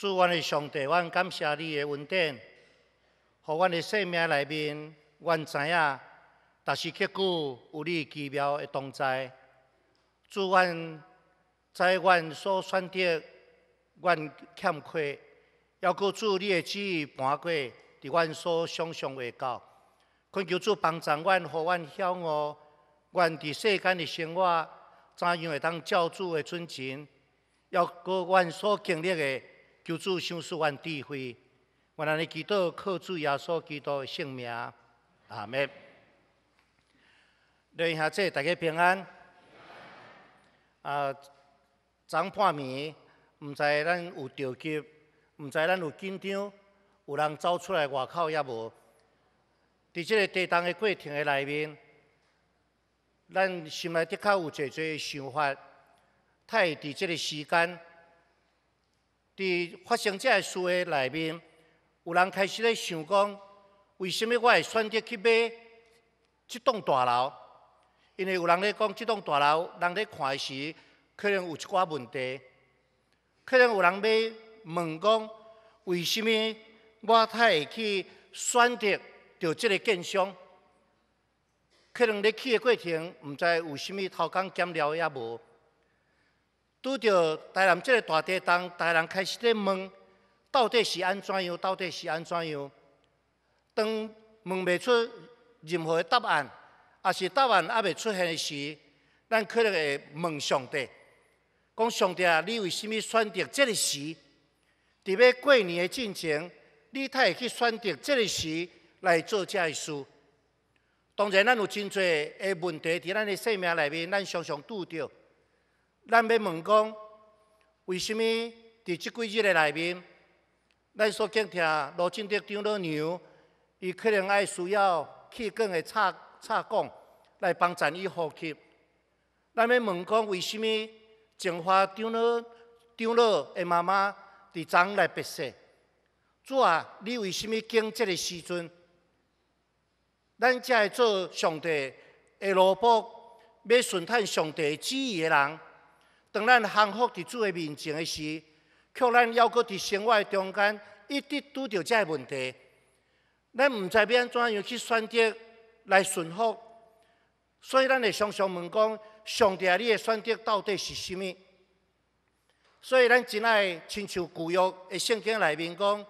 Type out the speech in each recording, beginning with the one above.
祝愿上帝，阮感谢你的恩典，互我的生命内面，阮知影，但是结果有你奇妙的同在。祝愿在阮所选择，阮欠缺，要搁祝你的旨意搬过，伫阮所想象未到。恳求主帮助阮，互阮晓悟，阮伫世间的生活，怎样会当照主的尊敬，要搁阮所经历的。求主收束万智慧，我来尼祈祷，靠主耶稣基督的性命，阿门。弟兄姊，大家平安。啊，昨半暝，毋知咱有着急，毋知咱有紧张，有人走出来外口也无。伫这个地动的过程的内面，咱心内的确有侪济想法，太伫这个时间。伫发生这个事的内面，有人开始咧想讲，为甚么我会选择去买这栋大楼？因为有人咧讲，这栋大楼人咧看时，可能有一寡问题。可能有人要问讲，为甚么我太会去选择着即个建商？可能咧去的过程，毋知有甚么偷工减料也无？拄到台南即个大地动，台南开始咧问到底是安怎样，到底是安怎样。当问不出任何的答案，或是答案还袂出现的时，咱可能会问上帝，讲上帝啊，你为甚物选择这个时？在过年的进程，你才会去选择这个时来做这嘅事。当然，咱有真多的问题，伫咱的生命内面，咱常常拄到。咱要问讲，为虾物伫即几日诶内面，咱所见听罗俊德张老牛，伊可能爱需要气管诶插插管来帮助伊呼吸。咱要问讲，为虾物净化张老张老诶妈妈伫床来白色？主啊？你为虾物经这个时阵，咱才会做上帝诶罗卜要顺探上帝旨意诶人？当咱幸福伫主个面前诶时，却咱犹阁伫生活中间一直拄着遮问题，咱毋知要安怎样去选择来顺服。所以咱会常常问讲，上帝，你诶选择到底是虾物？所以咱真爱亲像旧约诶圣经内面讲，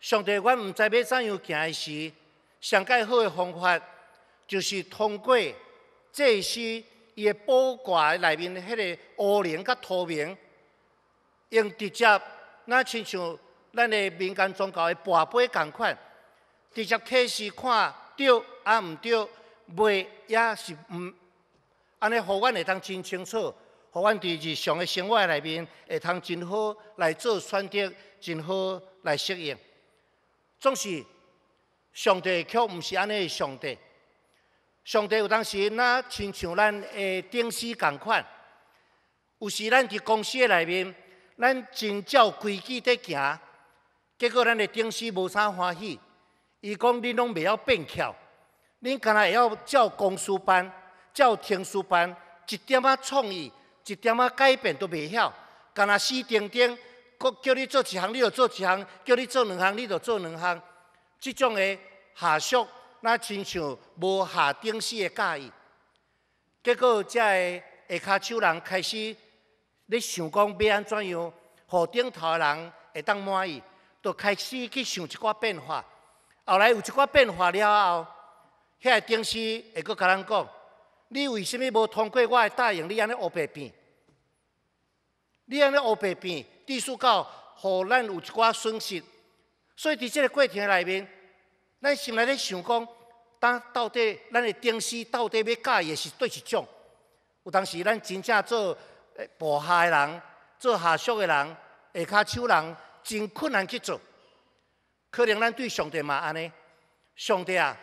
上帝，我毋知要怎样行诶时，上介好诶方法就是通过这些。伊会宝盖内面迄个乌灵甲透明，用直接若亲像咱个民间宗教的卜杯共款，直接开始看到啊毋着，未也是毋安尼，互阮会当真清楚，互阮在日常的生活内面会当真好来做选择，真好来适应。总是上帝却毋是安尼的上帝。上帝有当时，那亲像咱诶顶司共款。有时咱伫公司诶内面，咱真照规矩伫行，结果咱诶顶司无啥欢喜。伊讲你拢袂晓变巧，你干那会晓照公司班、照天师班，一点啊创意、一点啊改变都袂晓，干那死定定，搁叫你做一项，你就做一项；叫你做两项，你就做两项，即种诶下属。那亲像无下定式的教易，结果，才会下骹手人开始咧想讲要安怎样，互顶头的人会当满意，就开始去想一寡变化。后来有一寡变化了后，遐个顶西会阁甲人讲，你为甚物无通过我的答应？你安尼黑白变，你安尼黑白变，地素到互咱有一寡损失。所以伫即个过程内面，咱心里咧想讲，当到底咱的定死到底要教的是对一种。有当时咱真正做下的人、做下属的人、下骹手人，真困难去做。可能咱对上帝嘛安尼，上帝啊，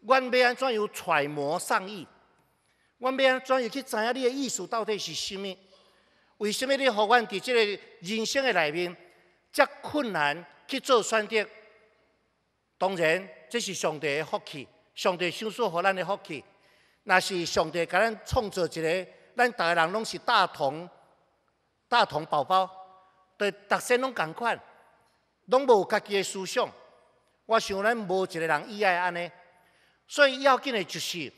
阮要安怎样揣摩善意，阮要安怎样去知影你的意思到底是甚物？为什么你互阮伫即个人生的内面，遮困难去做选择？当然，这是上帝的福气。上帝想说予咱的福气，那是上帝给咱创造一个，咱大家人拢是大同、大同宝宝，对，逐生拢共款，拢无有家己的思想。我想咱无一个人依赖安尼。所以要紧的就是，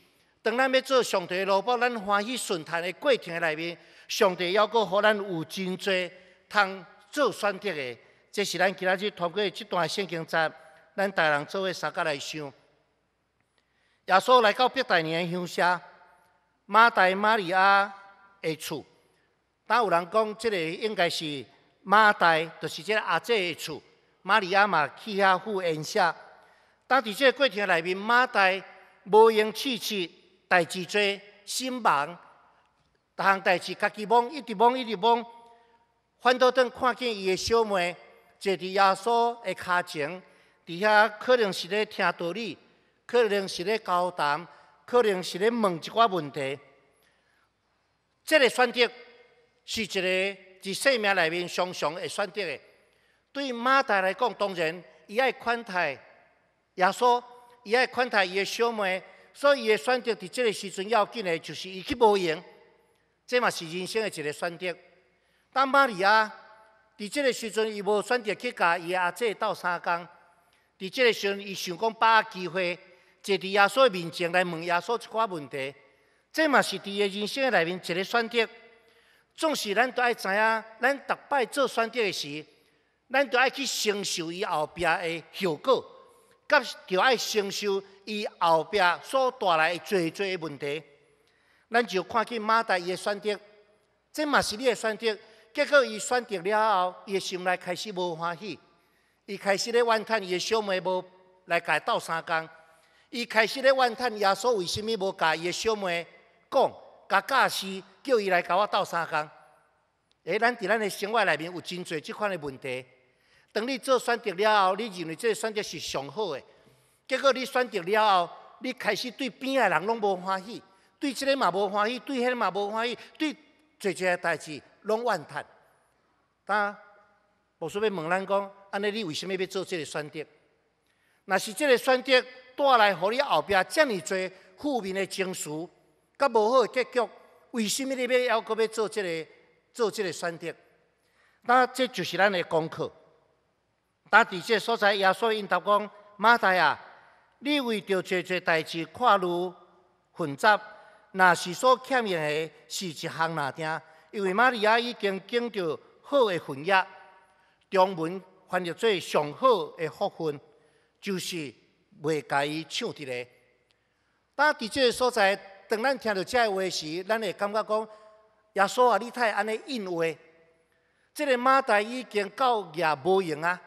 当咱要做上帝的萝卜，咱欢喜顺谈的过程的内面，上帝还阁予咱有真多通做选择的，这是咱今仔日通过这段圣经章。咱大人做伙相佮来想？耶稣来到伯大尼的乡下，马代玛利亚的厝。当有人讲，即个应该是马代，就是即个阿姐的厝。玛利亚嘛，去遐赴宴下。当伫即个过程内面，马代无闲，气气代志济，心忙，逐项代志家己忙，一直忙一直忙。翻到当看见伊的小妹坐伫耶稣的脚前。伫遐，可能是伫听道理，可能是伫交谈，可能是伫问一寡问题。这个选择是一个伫生命内面常常会选择的。对马达来讲，当然伊爱款待耶稣，伊爱款待伊的小妹，所以伊的选择伫即个时阵要紧的，就是伊去无用，即嘛是人生的一个选择。但马里亚伫即个时阵伊无选择去甲伊阿姐斗相共。伫这个时阵，伊想讲把握机会，坐伫耶稣面前来问耶稣一寡问题，这嘛是伫个人生个内面一个选择。总是咱都爱知影，咱逐摆做选择个时，咱都爱去承受伊后壁个后果，甲就爱承受伊后壁所带来最多个问题。咱就看见马代伊个选择，这嘛是你个选择，结果伊选择了后，伊个心内开始无欢喜。伊开始咧怨叹伊的小妹无来家斗相共，伊开始咧怨叹耶稣为甚物无甲伊的小妹讲，甲教师叫伊来甲我斗相共。诶，咱伫咱的生活内面有真侪即款的问题。当你做选择了后，你认为即个选择是上好的，结果你选择了后，你开始对边个人拢无欢喜，对即个嘛无欢喜，对迄个嘛无欢喜，对做一个代志拢怨叹，啊。我说要问咱讲，安尼你为什么要做即个选择？若是即个选择带来互你后壁遮尔多负面的情绪，甲无好的结局，为什么你要还要要做即个做即个选择？那这就是咱的功课。当伫即个所在，耶稣因答讲，马太啊，你为着做做代志，看如混杂，若是所欠用的是一项哪丁，因为玛利亚已经经着好的婚宴。中文翻译做上好的福分，就是袂甲伊唱伫咧。当伫即个所在，当咱听到这的话时，咱会感觉讲，耶稣啊，你太安尼应话，这个马代已经到也无用啊，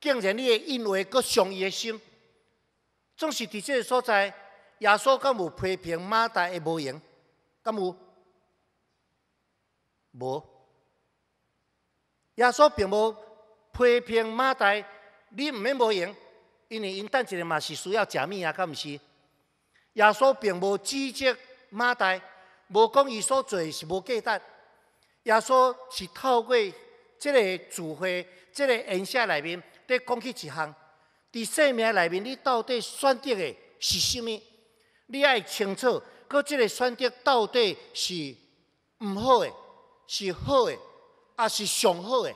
竟然你会应话，阁伤伊的心。总是伫即个所在，耶稣敢有批评马代会无用？敢有？无。耶稣并无批评马代，你毋免无用，因为因等一下嘛是需要食物啊？敢毋是？耶稣并无指责马代，无讲伊所做是无价值。耶稣是透过即个聚会、即个颜色内面，伫讲起一项：，伫生命内面，你到底选择的是甚么？你爱清楚，佮即个选择到底是毋好的，是好的。啊，是上好的，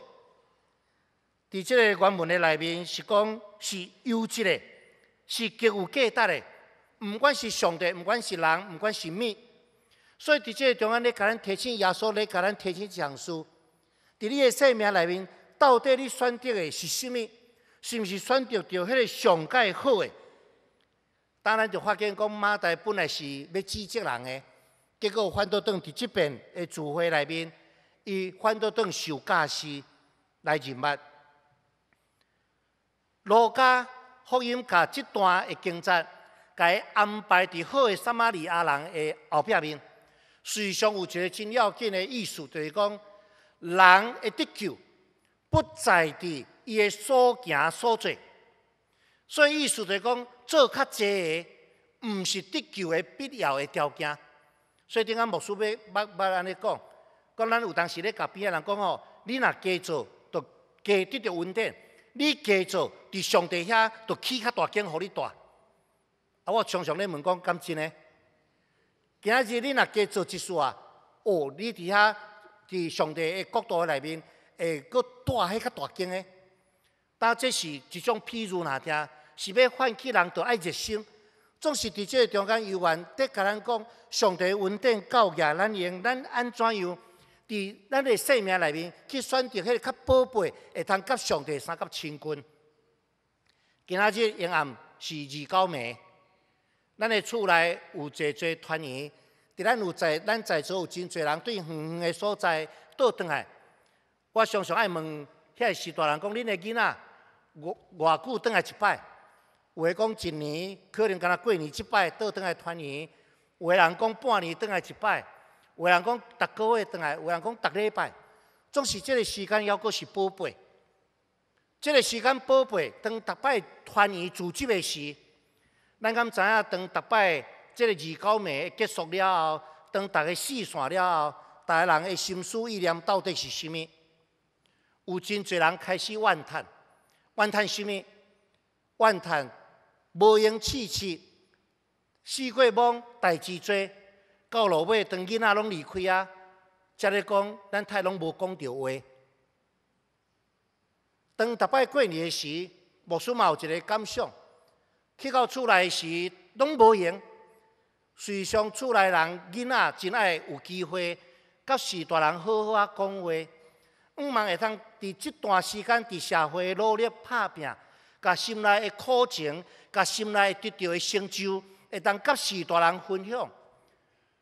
伫即个原文的内面是讲是优质的，是极有价值的。毋管是上帝，毋管是人，毋管是物，所以伫即个中间，你甲咱提醒耶稣，你甲咱提醒讲书，在你的生命内面，到底你选择的是甚物？是毋是选择着迄个上佳好的？当然就发现讲马代本来是要指责人的，结果翻到转伫即边的聚会内面。以反倒转受教示来认物，罗家福音甲即段的经节，甲安排伫好的撒玛利亚人的后壁面。所以上有一个真要紧的意思，就是讲人会得救，不在伫伊的所行所做。所以意思就讲，做较济的，毋是得救的必要的条件。所以顶下牧师要，捌捌安尼讲。讲咱有当时咧，甲边个人讲吼，你若加做，就加得到稳定；你加做，伫上帝遐，就起较大间，互你大。啊，我常常咧问讲，感情诶？今日你若加做一事啊，哦，你伫遐伫上帝诶国度内面，会搁大迄较大间诶。但这是一种譬如哪听是要唤起人着爱热心。总是伫这个中间，游玩，得甲咱讲，上帝稳定到育咱用，咱安怎样？伫咱的性命内面，去选择迄个较宝贝，会通甲上帝相甲亲近。今仔日夜暗是二九暝，咱的厝内有侪侪团圆。伫咱有在咱在座有真侪人对远远的所在倒转来。我常常爱问遐序大人讲，恁的囡仔外外久倒来一摆，有的讲一年可能干若过年一摆倒转来团圆，有的人讲半年倒来一摆。有人讲，逐个月回来；有人讲，逐礼拜。总是这个时间，犹阁是宝贝。这个时间宝贝，当逐摆团圆组织的时，咱敢知影当逐摆即个二九暝结束了后，当个四散了后，逐个人的心思意念到底是甚么？有真侪人开始怨叹，怨叹甚么？怨叹无用，气吃，四界忙，代志多。到落尾，当囡仔拢离开啊，才咧讲咱太拢无讲着话。当逐摆过年时，莫叔嘛有一个感想：去到厝内时拢无闲，随上厝内人囡仔真爱有机会，甲徐大人好好啊讲话。毋茫会当伫即段时间伫社会努力拍拼，甲心内的苦情，甲心内得到的成就，会当甲徐大人分享。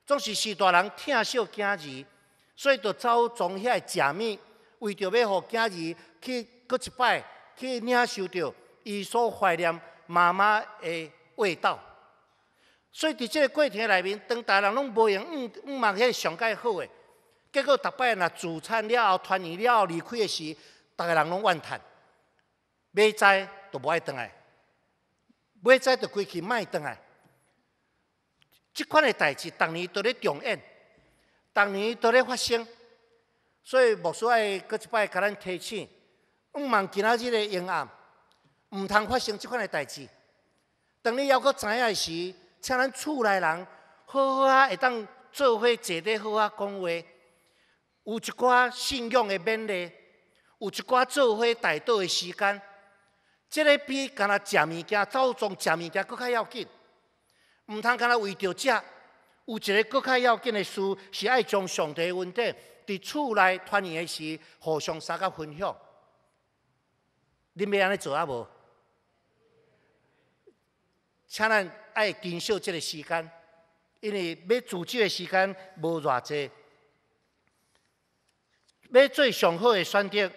总是是大人疼惜囝儿，所以就走从遐食物，为着要给囝儿去过一摆，去领受到伊所怀念妈妈的味道。所以伫这个过程内面，当大人拢无用，嗯嗯望遐上介好的结果逐摆若自餐了后，团圆了后离开的时，逐个人拢怨叹，未在就无爱倒来，未在就归去卖倒来。即款的代志，逐年都在上演，逐年都在发生，所以牧师爱过一摆，甲咱提醒，毋忙今仔日的阴暗，毋通发生即款的代志。当你邀过前来时，请咱厝内人好好啊，会当做伙坐伫好啊讲话，有一寡信仰的勉励，有一寡做伙大度的时间，这个比干阿食物件、走庄食物件更较要紧。毋通干那为着食，有一个更加要紧的事，是爱将上帝问题伫厝内团圆时互相相加分享。恁要安尼做啊无？请咱爱珍惜这个时间，因为要煮酒的时间无偌济。要做上好的选择，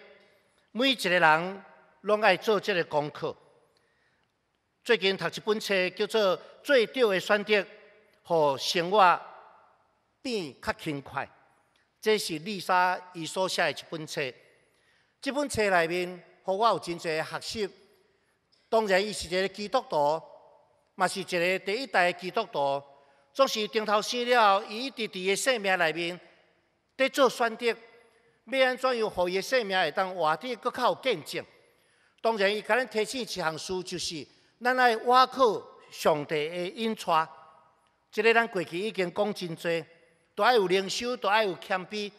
每一个人拢爱做这个功课。最近读一本册，叫做《最对的选择》，让生活变较轻快。这是丽莎伊所写的一本册。这本册内面，和我有真侪的学习。当然，伊是一个基督徒，嘛是一个第一代的基督徒。总是顶头死了伊直滴个生命内面，伫做选择，要安怎样让伊的生命会当活得搁较有见证。当然，伊甲咱提醒一项事，就是。咱来挖靠上帝的引带，即个咱过去已经讲真多，都爱有灵修，都爱有谦卑。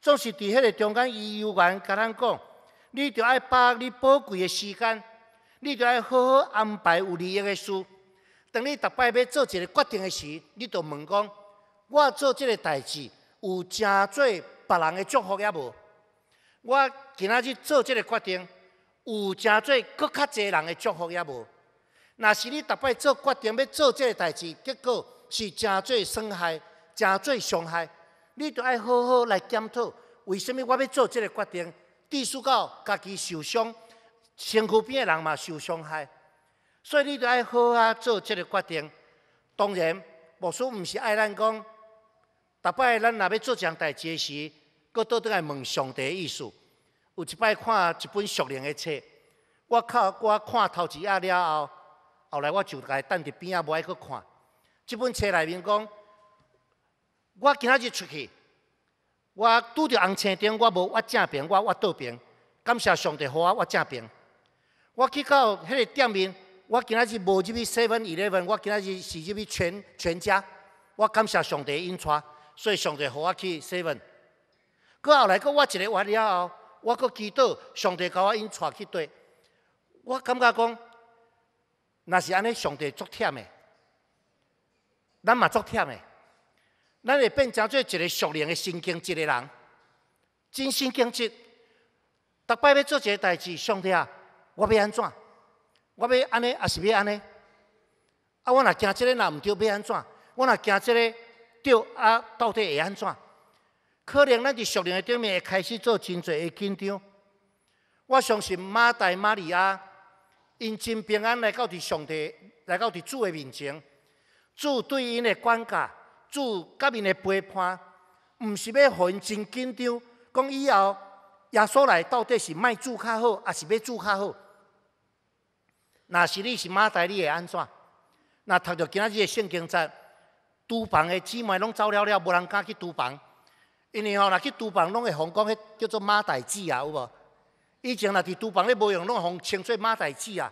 总是伫迄个中间，伊究院，甲咱讲，你着爱把你宝贵的时间，你着爱好好安排有利益的事。当你逐摆要做一个决定的时，你着问讲：我做即个代志，有真多别人的祝福也无？我今仔日做即个决定，有真多搁较侪人的祝福也无？若是你逐摆做决定要做即个代志，结果是诚多伤害、诚多伤害。你著爱好好来检讨，为什么我要做即个决定？致使到家己受伤，身躯边的人嘛受伤害。所以你著爱好好做即个决定。当然，无稣毋是爱咱讲，逐摆咱若要做样代志时，佫倒倒来问上帝意思。有一摆看一本熟人的册，我靠，我看头一页了后。后来我就在等伫边仔，无爱去看。即本册内面讲，我今仔日出去，我拄着红车灯，我无我正边，我我倒边。感谢上帝，互我我正边。我去到迄个店面，我今仔日无入去 Seven Eleven，我今仔日是入去全全家。我感谢上帝引带，所以上帝互我去 Seven。过后来，过我一日月了后，我阁祈祷上帝甲我引带去对。我感觉讲。若是安尼，上帝足忝诶，咱嘛足忝诶，咱会变成做一个熟练诶神经质诶人，真神经质。逐摆要做一个代志，上帝啊，我要安怎？我要安尼，还是要安尼？啊，我若惊即个若毋对，要安怎？我若惊即个对，啊，到底会安怎？可能咱伫熟练诶顶面会开始做真侪诶紧张。我相信马代、玛利亚。因真平安来到伫上帝，来到伫主的面前，主对因的关教，主甲面的陪伴，毋是要因真紧张，讲以后耶稣来到底是卖住较好，还是要住较好？若是你是妈代，你会安怎？那读着今仔日的圣经集，厨房的姊妹拢走了了，无人敢去厨房，因为吼，若去厨房拢会讲迄叫做妈代子啊，有无？以前若伫厨房咧，无用拢互称做马代志啊！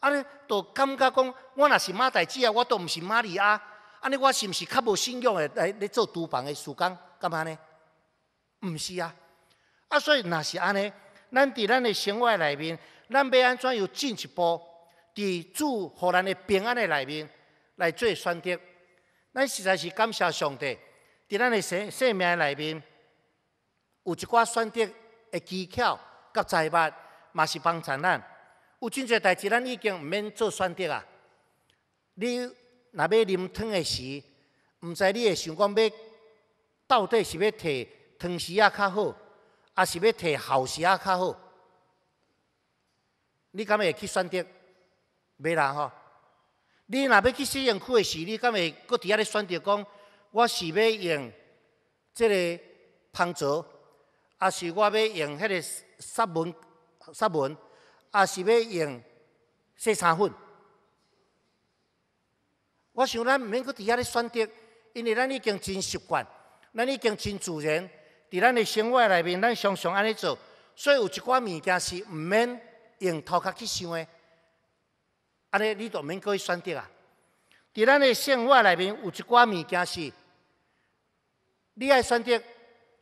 安尼都感觉讲，我若是马代志啊，我都毋是玛利亚。安尼我是毋是较无信用诶？来咧做厨房诶事工，干嘛呢？毋是啊！啊，所以若是安尼。咱伫咱诶活爱内面，咱要安怎又进一步？伫主互咱诶平安诶内面来做选择。咱实在是感谢上帝伫咱诶生生命内面有一寡选择诶技巧。甲财物嘛是帮产咱。有真侪代志，咱已经毋免做选择啊。你若要啉汤的时，毋知你会想讲要到底是要摕汤匙啊较好，还是要摕号匙啊较好？你敢会去选择？未啦吼。你若要去使用区的时，你敢会搁伫遐咧选择讲，我是要用即个芳草？啊，是我要用迄个湿文湿文，啊，是要用洗衫粉。我想咱毋免去伫遐咧选择，因为咱已经真习惯，咱已经真自然，伫咱的生活内面，咱常常安尼做，所以有一寡物件是毋免用头壳去想诶，安尼你都毋免去选择啊。在咱的生活内面，有一寡物件是，你爱选择。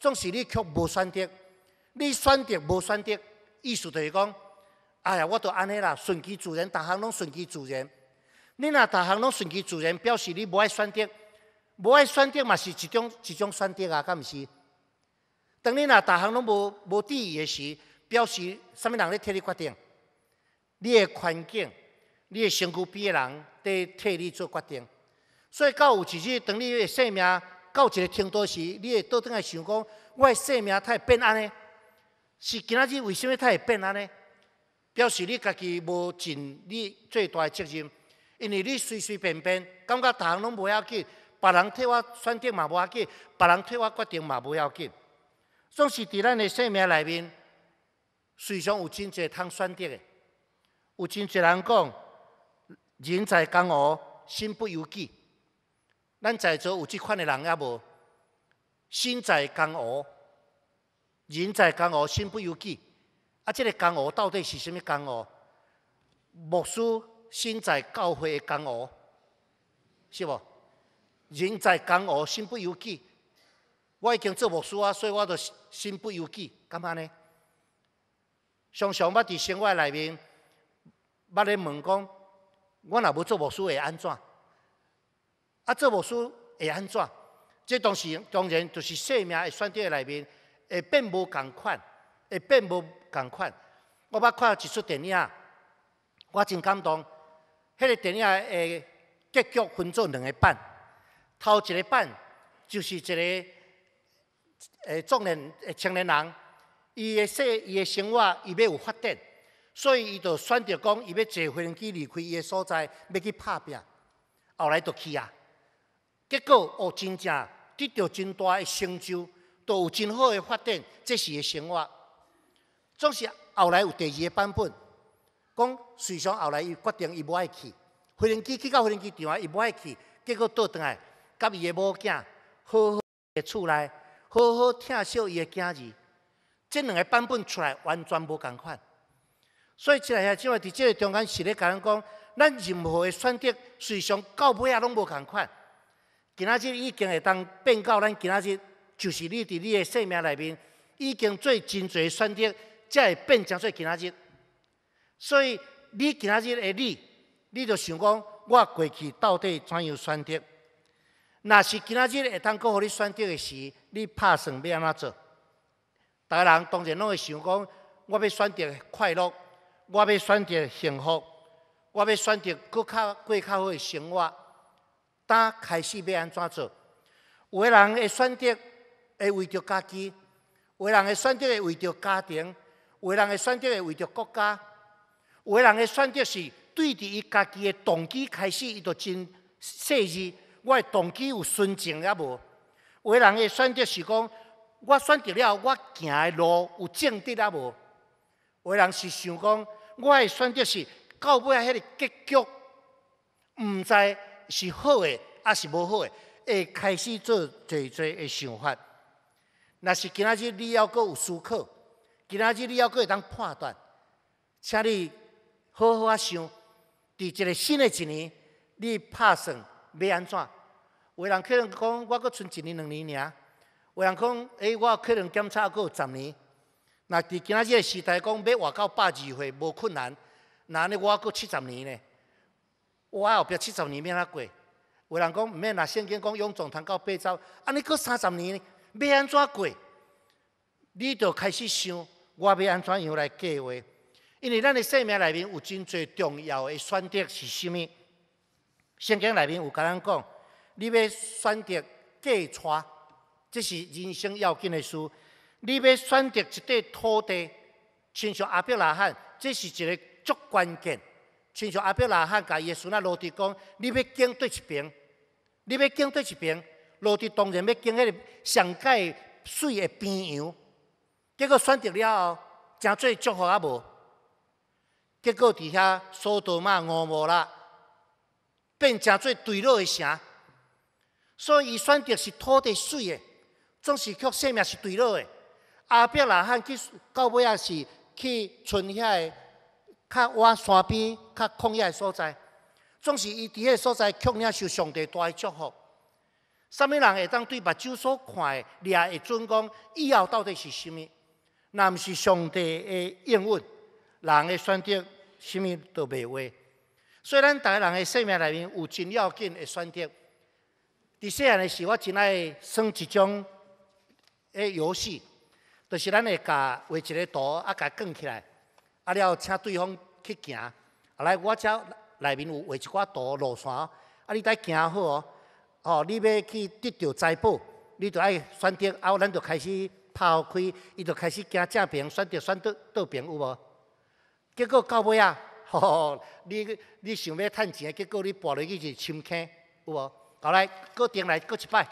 总是你却无选择，你选择无选择，意思就是讲，哎呀，我都安尼啦，顺其自然，逐项拢顺其自然。你若逐项拢顺其自然，表示你无爱选择，无爱选择嘛是一种一种选择啊，敢毋是？当你若逐项拢无无质意的时，表示啥物人咧替你决定？你的环境，你的身躯边的人在替你做决定。所以到有一日，当你嘅生命，到一个程度时，你会倒转来想讲：我的生命太变安呢？是今仔日为什物太变安呢？表示你家己无尽你最大的责任，因为你随随便便，感觉逐项拢无要紧，别人替我选择嘛无要紧，别人替我决定嘛无要紧。总是伫咱的性命内面，时常有真侪通选择的。有真侪人讲：人在江湖，身不由己。咱在座有即款的人也无，身在江湖，人在江湖，身不由己。啊，这个江湖到底是甚物江湖？牧师身在教会的江湖，是无？人在江湖，身不由己。我已经做牧师啊，所以我都身不由己。干嘛呢？常常捌伫生活内面，捌咧问讲，我若要做牧师会安怎？啊，这无书会安怎？这当时当然就是生命的选择内面，会变无共款，会变无共款。我捌看一出电影，我真感动。迄个电影诶结局分做两个版，头一个版就是一个诶壮年诶青年人，伊诶说伊诶生活伊要有发展，所以伊就选择讲伊要坐飞机离开伊诶所在，要去拍拼。后来就去啊。结果哦，真正得到真大的成就，都有真好的发展，即时个生活。总是后来有第二个版本，讲水上后来伊决定伊无爱去，飞轮机去到飞轮机场啊，伊无爱去，结果倒转来，甲伊个某囝好好个厝内，好好疼惜伊个囝儿。这两个版本出来完全无共款，所以即个遐即个伫即个中间是咧甲咱讲，咱任何的选择，随上到尾啊拢无共款。今仔日已经会当变到咱今仔日，就是你伫你的生命内面，已经做真侪选择，才会变成做今仔日。所以你今仔日的你，你就想讲，我过去到底怎样选择？若是今仔日会当阁互你选择的是，你拍算要安怎做？逐个人当然拢会想讲，我要选择快乐，我要选择幸福，我要选择佫较过较好的生活。开始要安怎做？有的人会选择会为着家己，有的人会选择会为着家庭，有的人会选择会为着国家，有的人的选择是对着伊家己的动机开始伊就真细致。我的动机有纯正啊无？有的人个选择是讲，我选择了我行的路有正直啊无？有人是想讲，我的选择是到尾迄个结局，毋知。是好诶，还是无好诶？会开始做侪侪诶想法。若是今仔日你还阁有思考，今仔日你还阁会当判断，请你好好啊想。伫一个新诶一年，你拍算要安怎？有人可能讲我阁剩一年、两年尔；有人讲诶，我可能检查阁有十年。那伫今仔日个时代，讲要活到百二岁无困难，那尼我阁七十年呢？我后壁七十年要安怎过？有人讲，免拿圣经讲，从总坛到八洲，安尼过三十年，要安怎过？你就开始想，我要安怎样来计划？因为咱的生命内面有真多重要的选择是甚么？圣经内面有跟咱讲，你要选择过娶，这是人生要紧的事。你要选择一块土地，亲像阿伯拉罕，这是一个足关键。亲像阿伯拉汉，甲耶稣孙啊，落地讲，你要经对一边，你要经对一边，落地当然要迄个上界水的边洋。结果选择了后，真做祝福也无？结果伫遐，速度嘛，乌无啦，变真做坠落的城。所以伊选择是土地水的，总是讲性命是坠落的。阿伯拉汉去到尾啊，是去存遐个。较挖山边、较旷野的所在，总是伊伫迄个所在，肯领受上帝大的祝福。啥物人会当对目睭所看的你也会准讲以后到底是啥物？若毋是上帝的应允，人的选择啥物都袂话。所以咱个人的生命内面有真要紧的选择。伫细汉的时，我真爱玩一种诶游戏，就是咱会甲画一个图，啊，甲卷起来。啊，了，请对方去行。来，我遮内面有画一寡图路线。啊，你再行好哦。哦，你要去得到财宝，你就爱选择。啊，咱就开始拍开，伊就开始行正边，选择选择倒边，有无？结果到尾啊，吼，你你想要趁钱，结果你跋落去就深坑，有无？后来，搁定来搁一摆，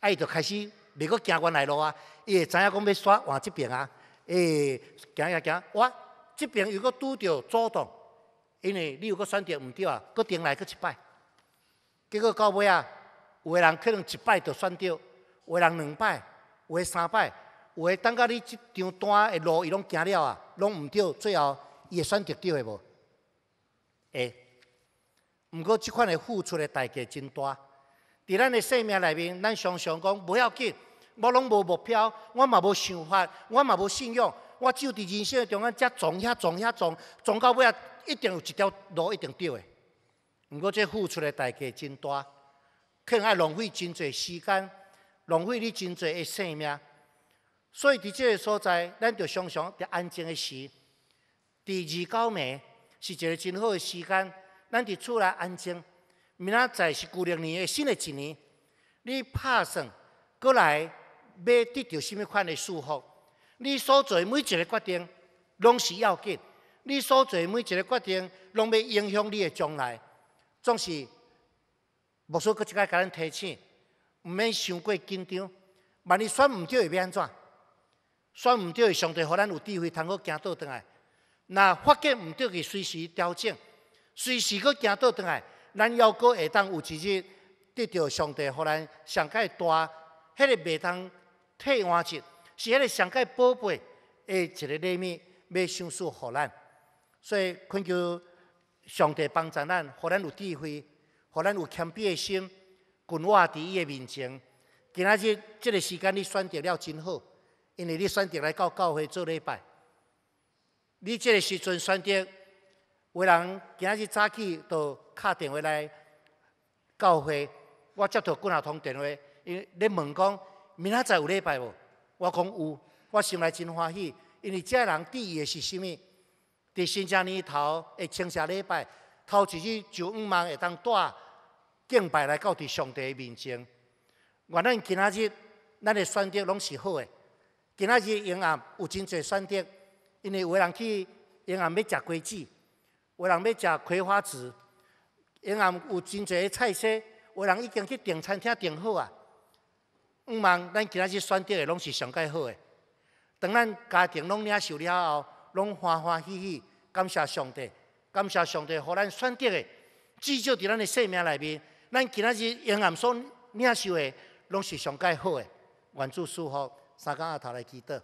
啊，伊就开始袂阁行原来路啊，伊会知影讲要刷换即边啊，哎，行行行，我。即边又果拄到阻挡，因为你又果选择毋对啊，佫再来佫一摆。结果到尾啊，有个人可能一摆就选对，有个人两摆，有诶三摆，有诶等到你即张单的路伊拢行了啊，拢毋对，最后伊会选择对的无？会。毋过即款的付出的代价真大。伫咱的生命内面，咱常常讲无要紧，我拢无目标，我嘛无想法，我嘛无信仰。我只有伫人生的中间，才撞遐撞遐撞，撞到尾啊，一定有一条路一定对的。不过，这付出的代价真大，能爱浪费真侪时间，浪费你真侪的生命。所以，伫这个所在，咱就常常伫安静的时。伫二九暝是一个真好的时间，咱伫厝内安静。明仔载是旧历年的新的一年，你拍算过来买得到什么款的祝福？你所做每一个决定，拢是要紧。你所做每一个决定，拢要影响你的将来。总是，无师佫即个甲咱提醒，毋免伤过紧张。万一选毋对会变安怎？选毋对，上帝互咱有智慧，通好行倒转来。若发现毋对去随时调整，随时佫行倒转来。咱要阁下当有一日，得到上帝互咱上个大，迄个袂当替换一。是迄个上界宝贝，诶，一个礼面要相属予咱，所以恳求上帝帮助咱，予咱有智慧，予咱有谦卑的心，滚我伫伊的面前。今仔日即个时间你选择了真好，因为你选择来到教会做礼拜。你即个时阵选择，有人今仔日早起就敲电话来教会，我接到几若通电话，因你问讲明仔载有礼拜无？我讲有，我心内真欢喜，因为遮人第一是甚物？在新疆年头会清查礼拜，头一日就五万会当带敬拜来到伫上帝面前。原来今仔日咱的选德拢是好的。今仔日永安有真侪选德，因为有人去永安要食瓜子，有人要食葵花籽，永安有真侪的菜色，有人已经去订餐厅订好啊。毋茫，咱今仔日选择的拢是上解好的。当咱家庭拢领受了后，拢欢欢喜喜，感谢上帝，感谢上帝，予咱选择的，至少伫咱的生命内面，咱今仔日永按所领受的，拢是上解好的。愿主祝福，三更阿头来祈祷。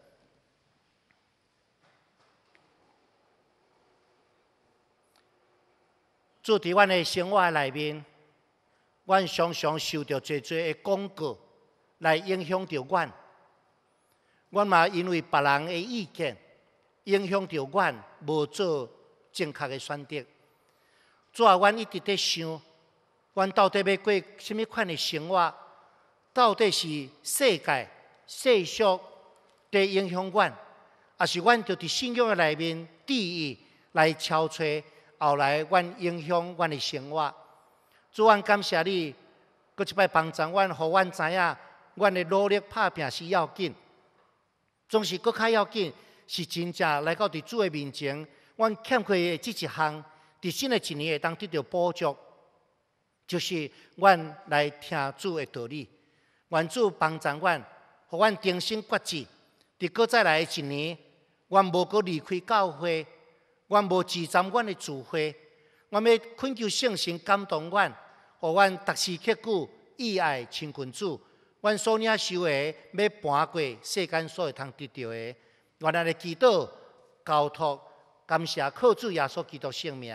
住伫阮的生活内面，阮常常收到济侪的广告。来影响着阮，阮嘛因为别人的意见影响着阮，无做正确的选择。主下阮一直在想，阮到底要过啥物款的生活？到底是世界世俗在影响阮，还是阮就伫信仰的内面，第一来敲锤，后来阮影响阮的生活？主，晚感谢你，阁一摆帮助阮，互阮知影。阮的努力拍拼是要紧，总是搁较要紧是真正来到伫主的面前，阮欠亏即一项伫新的一年会当得到补足，就是阮来听主的道理，愿主帮助阮，互阮定新决志，伫搁再来的一年，阮无搁离开教会，阮无自斩阮的主会，阮要恳求圣神感动阮，互阮达时刻骨。热爱亲君主。阮所念修的，要搬过世间所有通得到的，原来个祈祷、交托、感谢、靠主耶稣基督圣名，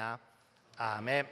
阿门。